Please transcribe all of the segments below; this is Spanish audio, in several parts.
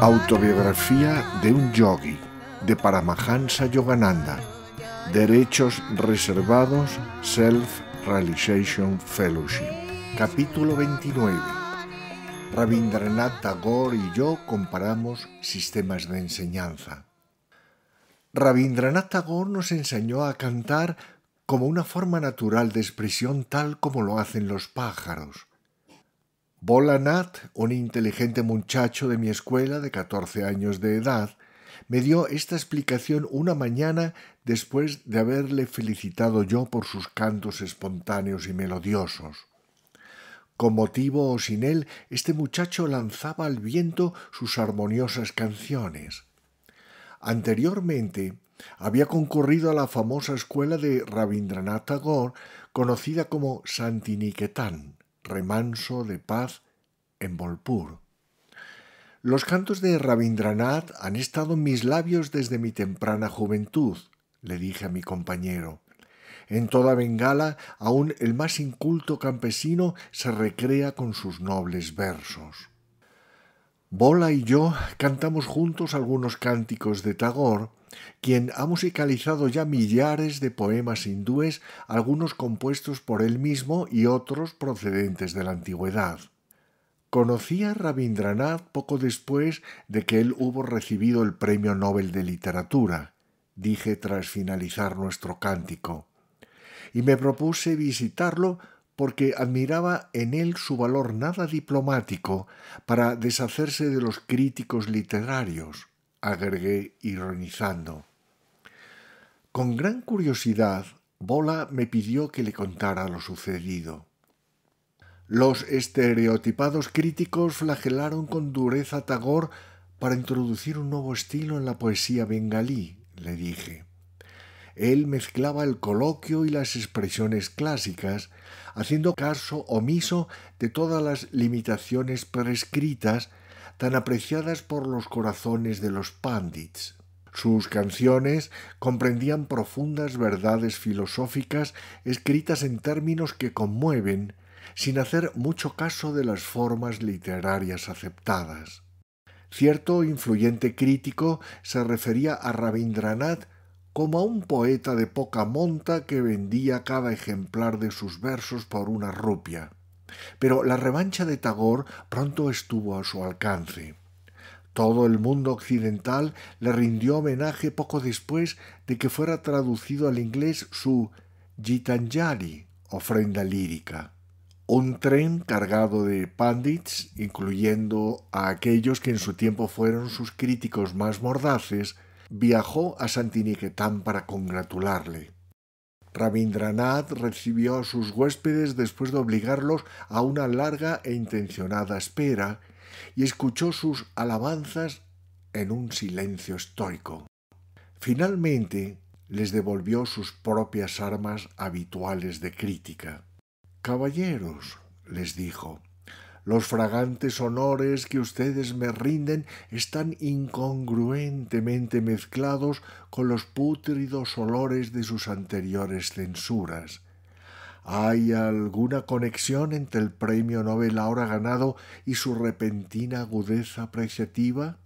Autobiografía de un yogi de Paramahansa Yogananda. Derechos reservados Self-Realization Fellowship. Capítulo 29. Rabindranath Tagore y yo comparamos sistemas de enseñanza. Rabindranath Tagore nos enseñó a cantar como una forma natural de expresión tal como lo hacen los pájaros. Bolanat, un inteligente muchacho de mi escuela de catorce años de edad, me dio esta explicación una mañana después de haberle felicitado yo por sus cantos espontáneos y melodiosos. Con motivo o sin él, este muchacho lanzaba al viento sus armoniosas canciones. Anteriormente, había concurrido a la famosa escuela de Rabindranath Tagore, conocida como Santiniquetán, remanso de paz en Volpur. Los cantos de Rabindranath han estado en mis labios desde mi temprana juventud, le dije a mi compañero. En toda Bengala, aún el más inculto campesino se recrea con sus nobles versos. Bola y yo cantamos juntos algunos cánticos de Tagore, quien ha musicalizado ya millares de poemas hindúes, algunos compuestos por él mismo y otros procedentes de la antigüedad. Conocí a Rabindranath poco después de que él hubo recibido el Premio Nobel de Literatura, dije tras finalizar nuestro cántico, y me propuse visitarlo porque admiraba en él su valor nada diplomático para deshacerse de los críticos literarios, agregué ironizando. Con gran curiosidad, Bola me pidió que le contara lo sucedido. Los estereotipados críticos flagelaron con dureza Tagor Tagore para introducir un nuevo estilo en la poesía bengalí, le dije. Él mezclaba el coloquio y las expresiones clásicas, haciendo caso omiso de todas las limitaciones prescritas tan apreciadas por los corazones de los pandits. Sus canciones comprendían profundas verdades filosóficas escritas en términos que conmueven, sin hacer mucho caso de las formas literarias aceptadas. Cierto influyente crítico se refería a Rabindranath como a un poeta de poca monta que vendía cada ejemplar de sus versos por una rupia. Pero la revancha de Tagore pronto estuvo a su alcance. Todo el mundo occidental le rindió homenaje poco después de que fuera traducido al inglés su Gitanjali, ofrenda lírica. Un tren cargado de pandits, incluyendo a aquellos que en su tiempo fueron sus críticos más mordaces, viajó a Santiniquetán para congratularle. Rabindranath recibió a sus huéspedes después de obligarlos a una larga e intencionada espera y escuchó sus alabanzas en un silencio estoico. Finalmente, les devolvió sus propias armas habituales de crítica. Caballeros, les dijo, los fragantes honores que ustedes me rinden están incongruentemente mezclados con los pútridos olores de sus anteriores censuras. ¿Hay alguna conexión entre el premio Nobel ahora ganado y su repentina agudeza apreciativa?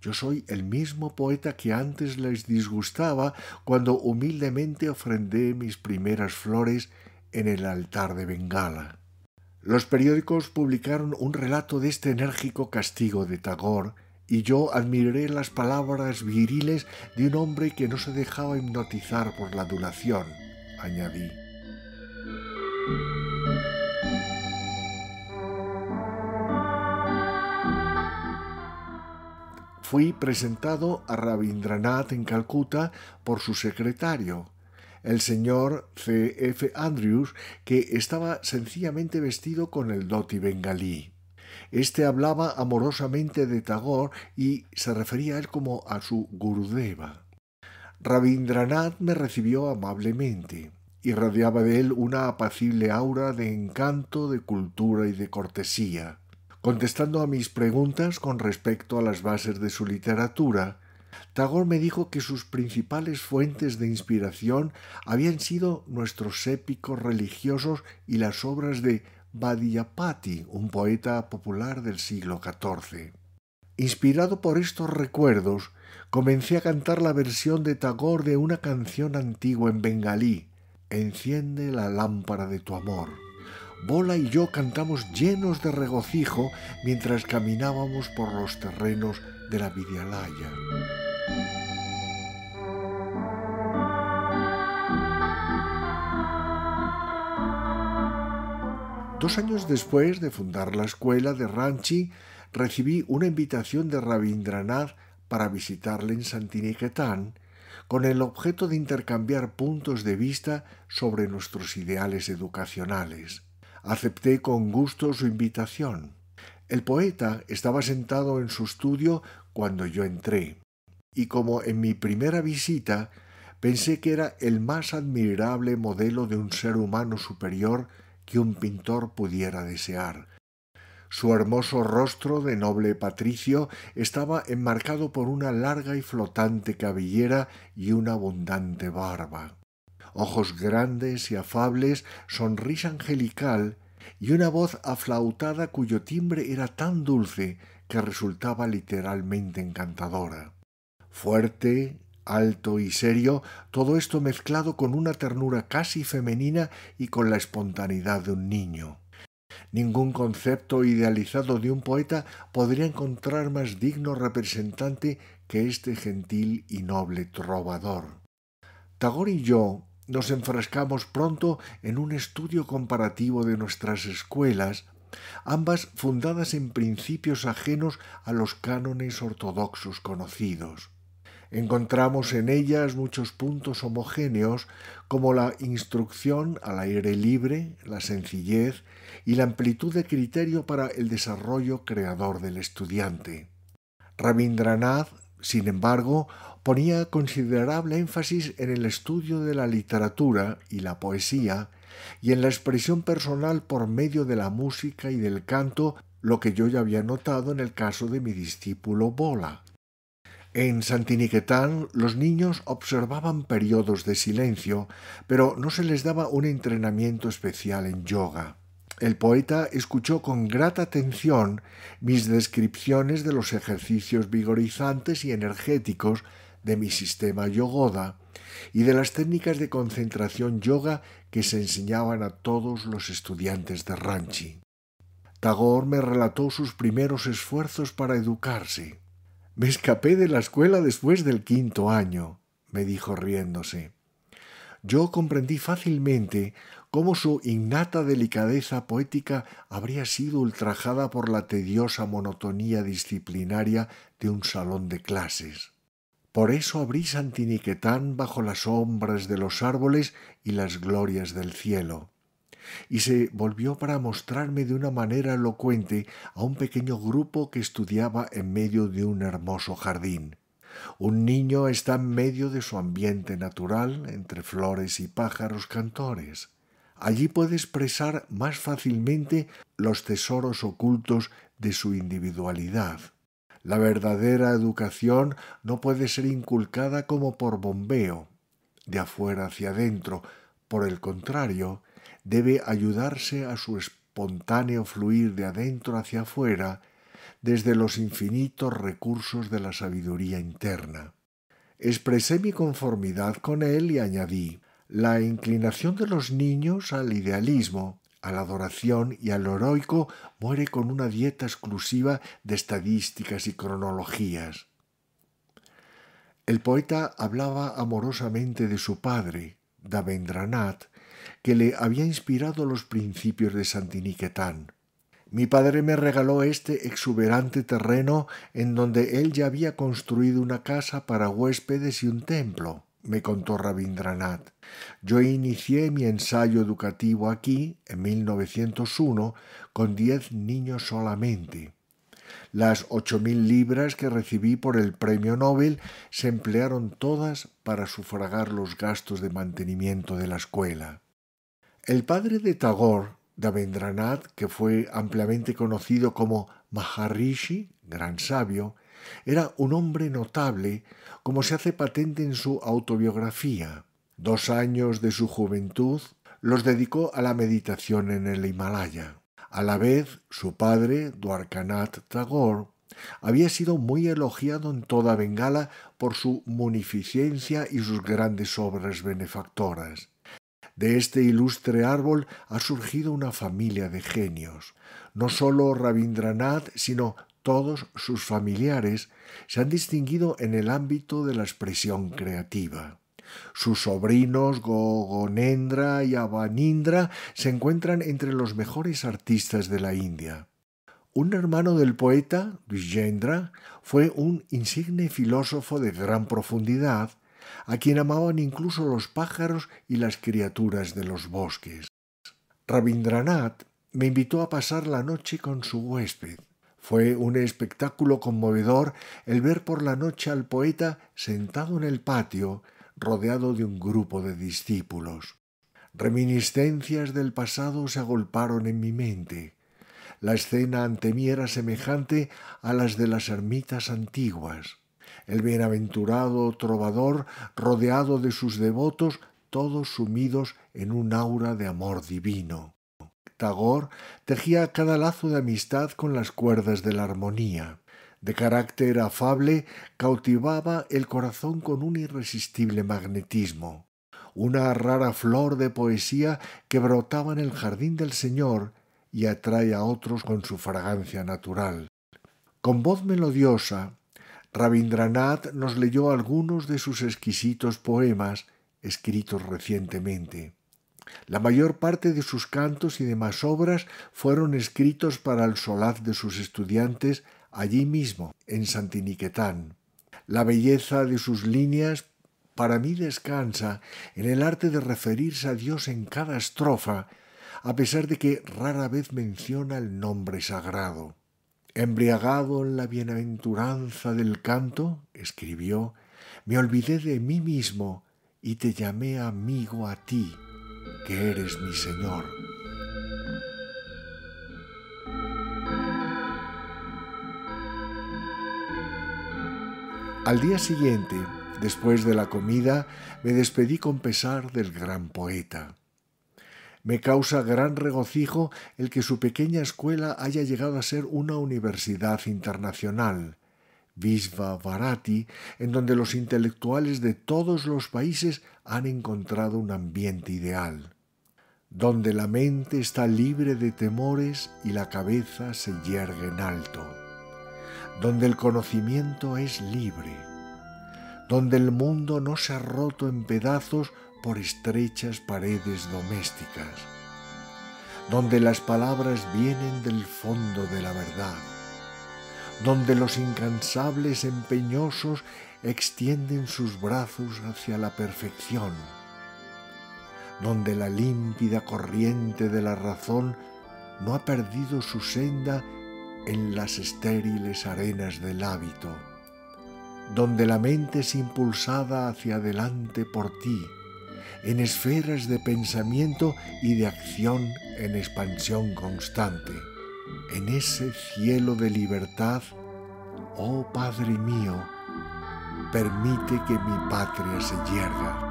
Yo soy el mismo poeta que antes les disgustaba cuando humildemente ofrendé mis primeras flores en el altar de Bengala. Los periódicos publicaron un relato de este enérgico castigo de Tagore y yo admiré las palabras viriles de un hombre que no se dejaba hipnotizar por la adulación, añadí. Fui presentado a Rabindranath en Calcuta por su secretario, el señor C. F. Andrews, que estaba sencillamente vestido con el doti bengalí. Este hablaba amorosamente de Tagore y se refería a él como a su Gurudeva. Rabindranath me recibió amablemente. y Irradiaba de él una apacible aura de encanto, de cultura y de cortesía. Contestando a mis preguntas con respecto a las bases de su literatura, Tagor me dijo que sus principales fuentes de inspiración habían sido nuestros épicos religiosos y las obras de Badiyapati, un poeta popular del siglo XIV. Inspirado por estos recuerdos, comencé a cantar la versión de Tagor de una canción antigua en bengalí, Enciende la lámpara de tu amor. Bola y yo cantamos llenos de regocijo mientras caminábamos por los terrenos de la Vidyalaya. Dos años después de fundar la escuela de Ranchi, recibí una invitación de Rabindranath para visitarle en Santiniketan, con el objeto de intercambiar puntos de vista sobre nuestros ideales educacionales. Acepté con gusto su invitación. El poeta estaba sentado en su estudio cuando yo entré, y como en mi primera visita pensé que era el más admirable modelo de un ser humano superior que un pintor pudiera desear. Su hermoso rostro de noble patricio estaba enmarcado por una larga y flotante cabellera y una abundante barba. Ojos grandes y afables, sonrisa angelical y una voz aflautada cuyo timbre era tan dulce que resultaba literalmente encantadora. Fuerte, alto y serio, todo esto mezclado con una ternura casi femenina y con la espontaneidad de un niño. Ningún concepto idealizado de un poeta podría encontrar más digno representante que este gentil y noble trovador. Tagore y yo nos enfrascamos pronto en un estudio comparativo de nuestras escuelas, ambas fundadas en principios ajenos a los cánones ortodoxos conocidos. Encontramos en ellas muchos puntos homogéneos como la instrucción al aire libre, la sencillez y la amplitud de criterio para el desarrollo creador del estudiante. Sin embargo, ponía considerable énfasis en el estudio de la literatura y la poesía y en la expresión personal por medio de la música y del canto, lo que yo ya había notado en el caso de mi discípulo Bola. En Santiniquetán los niños observaban periodos de silencio, pero no se les daba un entrenamiento especial en yoga. El poeta escuchó con grata atención mis descripciones de los ejercicios vigorizantes y energéticos de mi sistema yogoda y de las técnicas de concentración yoga que se enseñaban a todos los estudiantes de Ranchi. Tagore me relató sus primeros esfuerzos para educarse. Me escapé de la escuela después del quinto año, me dijo riéndose yo comprendí fácilmente cómo su innata delicadeza poética habría sido ultrajada por la tediosa monotonía disciplinaria de un salón de clases. Por eso abrí Santiniquetán bajo las sombras de los árboles y las glorias del cielo. Y se volvió para mostrarme de una manera elocuente a un pequeño grupo que estudiaba en medio de un hermoso jardín. Un niño está en medio de su ambiente natural, entre flores y pájaros cantores. Allí puede expresar más fácilmente los tesoros ocultos de su individualidad. La verdadera educación no puede ser inculcada como por bombeo, de afuera hacia adentro. Por el contrario, debe ayudarse a su espontáneo fluir de adentro hacia afuera desde los infinitos recursos de la sabiduría interna. Expresé mi conformidad con él y añadí la inclinación de los niños al idealismo, a la adoración y al heroico muere con una dieta exclusiva de estadísticas y cronologías. El poeta hablaba amorosamente de su padre, Davendranath, que le había inspirado los principios de Santiniquetán. Mi padre me regaló este exuberante terreno en donde él ya había construido una casa para huéspedes y un templo, me contó Rabindranath. Yo inicié mi ensayo educativo aquí, en 1901, con diez niños solamente. Las ocho mil libras que recibí por el premio Nobel se emplearon todas para sufragar los gastos de mantenimiento de la escuela. El padre de Tagore Davendranath, que fue ampliamente conocido como Maharishi, gran sabio, era un hombre notable, como se hace patente en su autobiografía. Dos años de su juventud los dedicó a la meditación en el Himalaya. A la vez, su padre, Dwarkanath Tagore, había sido muy elogiado en toda Bengala por su munificencia y sus grandes obras benefactoras. De este ilustre árbol ha surgido una familia de genios. No solo Rabindranath, sino todos sus familiares se han distinguido en el ámbito de la expresión creativa. Sus sobrinos Gogonendra y Abanindra se encuentran entre los mejores artistas de la India. Un hermano del poeta, Vijendra, fue un insigne filósofo de gran profundidad a quien amaban incluso los pájaros y las criaturas de los bosques. Rabindranath me invitó a pasar la noche con su huésped. Fue un espectáculo conmovedor el ver por la noche al poeta sentado en el patio, rodeado de un grupo de discípulos. Reminiscencias del pasado se agolparon en mi mente. La escena ante mí era semejante a las de las ermitas antiguas el bienaventurado trovador, rodeado de sus devotos, todos sumidos en un aura de amor divino. tagor tejía cada lazo de amistad con las cuerdas de la armonía. De carácter afable, cautivaba el corazón con un irresistible magnetismo. Una rara flor de poesía que brotaba en el jardín del Señor y atrae a otros con su fragancia natural. Con voz melodiosa, Rabindranath nos leyó algunos de sus exquisitos poemas escritos recientemente. La mayor parte de sus cantos y demás obras fueron escritos para el solaz de sus estudiantes allí mismo, en Santiniquetán. La belleza de sus líneas para mí descansa en el arte de referirse a Dios en cada estrofa, a pesar de que rara vez menciona el nombre sagrado. Embriagado en la bienaventuranza del canto, escribió, me olvidé de mí mismo y te llamé amigo a ti, que eres mi Señor. Al día siguiente, después de la comida, me despedí con pesar del gran poeta. Me causa gran regocijo el que su pequeña escuela haya llegado a ser una universidad internacional, Visva Varati, en donde los intelectuales de todos los países han encontrado un ambiente ideal, donde la mente está libre de temores y la cabeza se yergue en alto, donde el conocimiento es libre, donde el mundo no se ha roto en pedazos por estrechas paredes domésticas, donde las palabras vienen del fondo de la verdad, donde los incansables empeñosos extienden sus brazos hacia la perfección, donde la límpida corriente de la razón no ha perdido su senda en las estériles arenas del hábito, donde la mente es impulsada hacia adelante por ti, en esferas de pensamiento y de acción en expansión constante. En ese cielo de libertad, oh Padre mío, permite que mi patria se hierga.